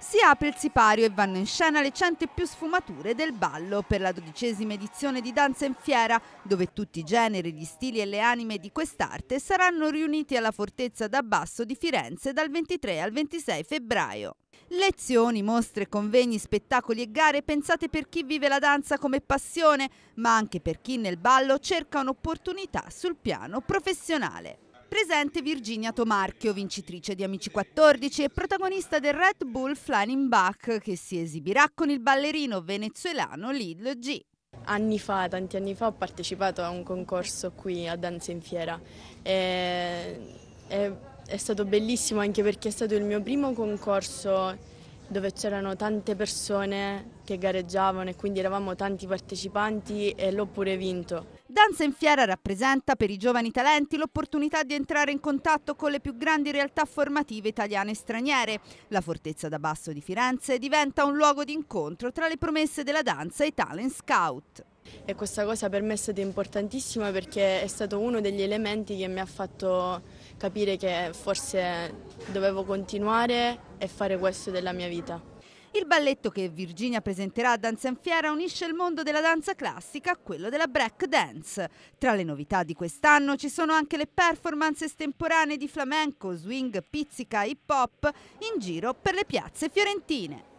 Si apre il sipario e vanno in scena le cento e più sfumature del ballo per la dodicesima edizione di Danza in Fiera, dove tutti i generi, gli stili e le anime di quest'arte saranno riuniti alla Fortezza d'Abbasso di Firenze dal 23 al 26 febbraio. Lezioni, mostre, convegni, spettacoli e gare pensate per chi vive la danza come passione, ma anche per chi nel ballo cerca un'opportunità sul piano professionale presente Virginia Tomarchio, vincitrice di Amici 14 e protagonista del Red Bull Flying Back che si esibirà con il ballerino venezuelano Lil G. Anni fa, tanti anni fa, ho partecipato a un concorso qui a Danza in Fiera. E, è, è stato bellissimo anche perché è stato il mio primo concorso dove c'erano tante persone che gareggiavano e quindi eravamo tanti partecipanti e l'ho pure vinto danza in fiera rappresenta per i giovani talenti l'opportunità di entrare in contatto con le più grandi realtà formative italiane e straniere. La Fortezza da Basso di Firenze diventa un luogo di incontro tra le promesse della danza e i talent scout. E questa cosa per me è stata importantissima perché è stato uno degli elementi che mi ha fatto capire che forse dovevo continuare e fare questo della mia vita. Il balletto che Virginia presenterà a Danza in Fiera unisce il mondo della danza classica a quello della break dance. Tra le novità di quest'anno ci sono anche le performance estemporanee di flamenco, swing, pizzica, hip hop in giro per le piazze fiorentine.